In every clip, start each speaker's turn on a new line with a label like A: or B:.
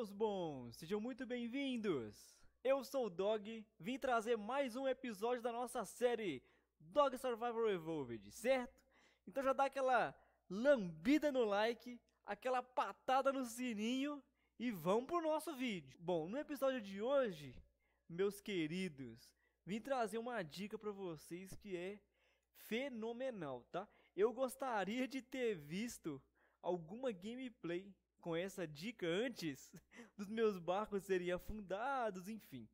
A: meus bons, sejam muito bem-vindos! Eu sou o Dog, vim trazer mais um episódio da nossa série Dog Survival Evolved, certo? Então já dá aquela lambida no like, aquela patada no sininho e vamos pro nosso vídeo. Bom, no episódio de hoje, meus queridos, vim trazer uma dica para vocês que é fenomenal, tá? Eu gostaria de ter visto alguma gameplay com essa dica antes dos meus barcos serem afundados, enfim.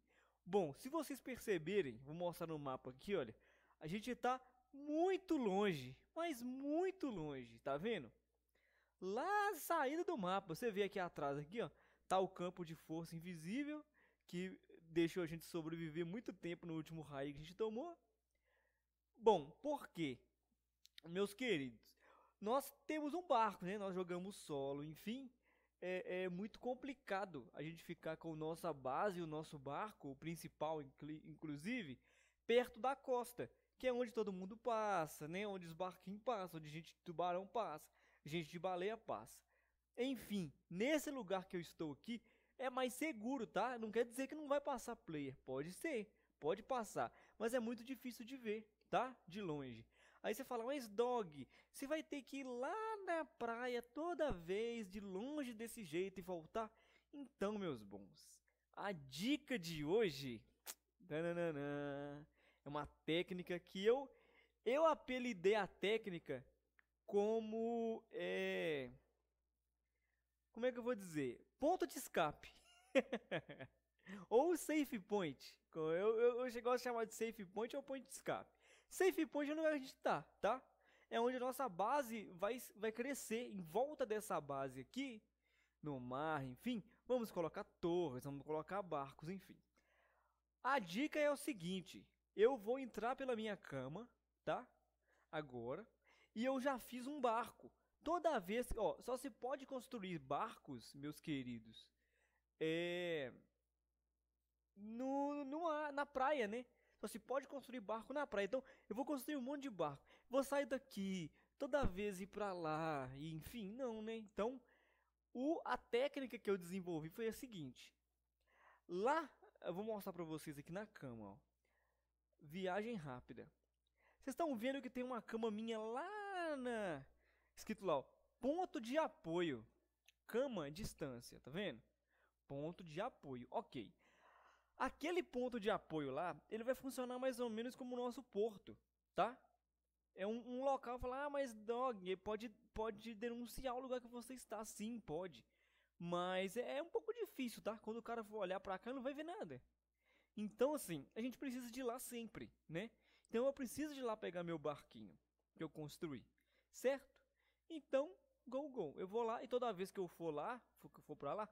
A: Bom, se vocês perceberem, vou mostrar no mapa aqui, olha. A gente está muito longe, mas muito longe, tá vendo? Lá saída do mapa, você vê aqui atrás aqui, ó, tá o campo de força invisível que deixou a gente sobreviver muito tempo no último raio que a gente tomou. Bom, por quê? Meus queridos, nós temos um barco, né? Nós jogamos solo, enfim. É, é, muito complicado a gente ficar com nossa base, o nosso barco, o principal inclusive, perto da costa, que é onde todo mundo passa, né? Onde os barquinhos passam, onde gente de tubarão passa, gente de baleia passa. Enfim, nesse lugar que eu estou aqui é mais seguro, tá? Não quer dizer que não vai passar player, pode ser, pode passar, mas é muito difícil de ver, tá? De longe. Aí você fala, mas dog, você vai ter que ir lá na praia toda vez, de longe desse jeito e voltar? Então, meus bons, a dica de hoje dananana, é uma técnica que eu, eu apelidei a técnica como. É, como é que eu vou dizer? Ponto de escape. ou safe point. Eu, eu, eu gosto de chamar de safe point ou ponto de escape. Point é o lugar que a gente está, tá? É onde a nossa base vai, vai crescer. Em volta dessa base aqui, no mar, enfim, vamos colocar torres, vamos colocar barcos, enfim. A dica é o seguinte, eu vou entrar pela minha cama, tá? Agora, e eu já fiz um barco. Toda vez, ó, só se pode construir barcos, meus queridos, é no, no na praia, né? Então, se assim, pode construir barco na praia. Então, eu vou construir um monte de barco. Vou sair daqui, toda vez ir para lá, e enfim, não, né? Então, o, a técnica que eu desenvolvi foi a seguinte. Lá, eu vou mostrar para vocês aqui na cama, ó. Viagem rápida. Vocês estão vendo que tem uma cama minha lá na... Escrito lá, ó, ponto de apoio. Cama, distância, tá vendo? Ponto de apoio, ok. Aquele ponto de apoio lá, ele vai funcionar mais ou menos como o nosso porto, tá? É um, um local falar, ah, mas dog, pode, pode denunciar o lugar que você está, sim, pode. Mas é, é um pouco difícil, tá? Quando o cara for olhar para cá, não vai ver nada. Então, assim, a gente precisa de ir lá sempre, né? Então, eu preciso de ir lá pegar meu barquinho que eu construí, certo? Então, go, go. Eu vou lá e toda vez que eu for lá, que eu for pra lá,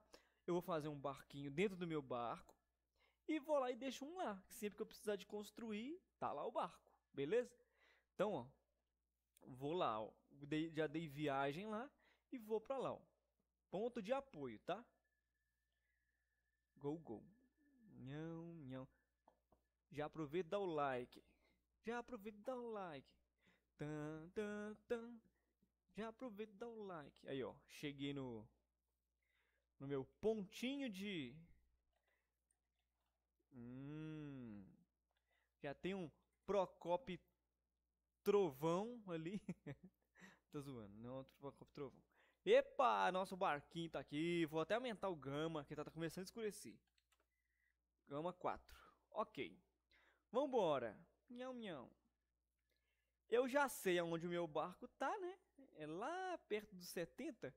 A: eu vou fazer um barquinho dentro do meu barco e vou lá e deixo um lá. Sempre que eu precisar de construir, tá lá o barco, beleza? Então, ó, vou lá, ó, dei, já dei viagem lá e vou para lá, ó. Ponto de apoio, tá? Go, go. Nhão, nhão. Já aproveita e dá o like. Já aproveita e dá o like. Tan, tan, tan. Já aproveita e dá o like. Aí, ó, cheguei no no meu pontinho de Hum. Já tem um Procop Trovão ali. Tô zoando, não é outro Procop Trovão. Epa, nosso barquinho tá aqui. Vou até aumentar o gama, que tá, tá começando a escurecer. Gama 4. Ok. Vambora. Nhão, nhão. Eu já sei aonde o meu barco tá, né? É lá perto dos 70.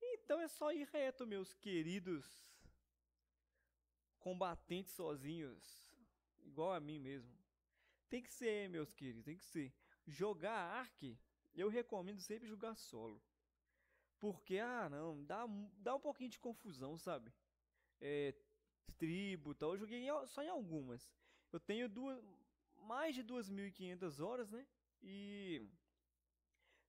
A: Então é só ir reto, meus queridos combatentes sozinhos, igual a mim mesmo. Tem que ser, meus queridos, tem que ser. Jogar Ark, eu recomendo sempre jogar solo. Porque, ah, não, dá, dá um pouquinho de confusão, sabe? É, tribo tal, eu joguei só em algumas. Eu tenho duas, mais de 2.500 horas, né? E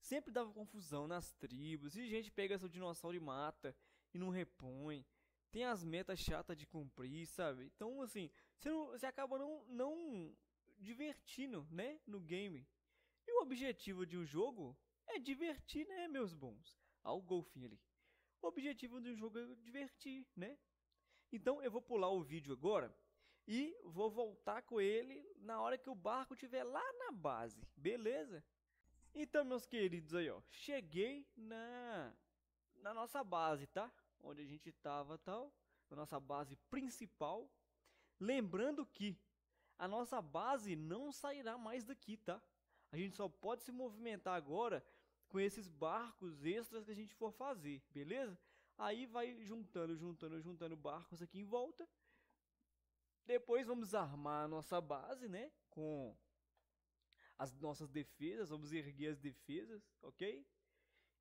A: sempre dava confusão nas tribos. E gente pega seu dinossauro e mata, e não repõe tem as metas chatas de cumprir, sabe? Então, assim, você, não, você acaba não, não divertindo, né? No game. E o objetivo de um jogo é divertir, né, meus bons? Olha o golfinho ali. O objetivo de um jogo é divertir, né? Então, eu vou pular o vídeo agora e vou voltar com ele na hora que o barco estiver lá na base, beleza? Então, meus queridos aí, ó, cheguei na, na nossa base, tá? onde a gente estava tal, na nossa base principal. Lembrando que a nossa base não sairá mais daqui, tá? A gente só pode se movimentar agora com esses barcos extras que a gente for fazer, beleza? Aí vai juntando, juntando, juntando barcos aqui em volta. Depois vamos armar a nossa base, né? Com as nossas defesas, vamos erguer as defesas, ok?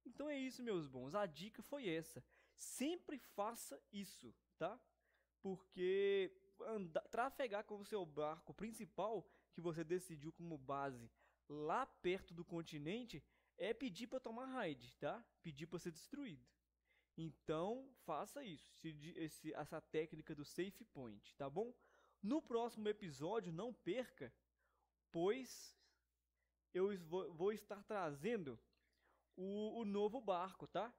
A: Então é isso, meus bons. A dica foi essa. Sempre faça isso, tá? Porque andar, trafegar com o seu barco principal, que você decidiu como base, lá perto do continente, é pedir para tomar raid, tá? Pedir para ser destruído. Então, faça isso, esse, essa técnica do safe point, tá bom? No próximo episódio, não perca, pois eu vou, estar trazendo o, o novo barco, tá?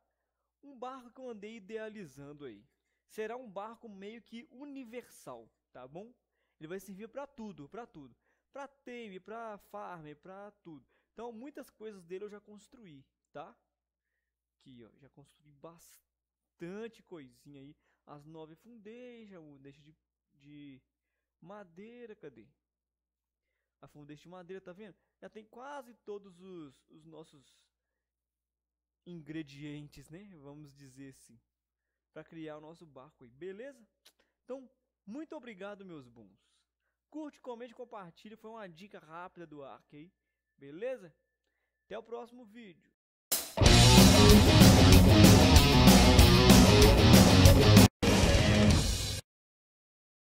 A: um barco que eu andei idealizando aí. Será um barco meio que universal, tá bom? Ele vai servir para tudo, para tudo. Para tame, para farm, para tudo. Então, muitas coisas dele eu já construí, tá? Aqui, ó, já construí bastante coisinha aí. As nove fundeiras, o deixa de, de madeira, cadê? A fundeixa de madeira, tá vendo? Já tem quase todos os, os nossos ingredientes, né? Vamos dizer assim, para criar o nosso barco aí, beleza? Então, muito obrigado, meus bons. Curte, comente, compartilha. Foi uma dica rápida do Ark aí, beleza? Até o próximo vídeo.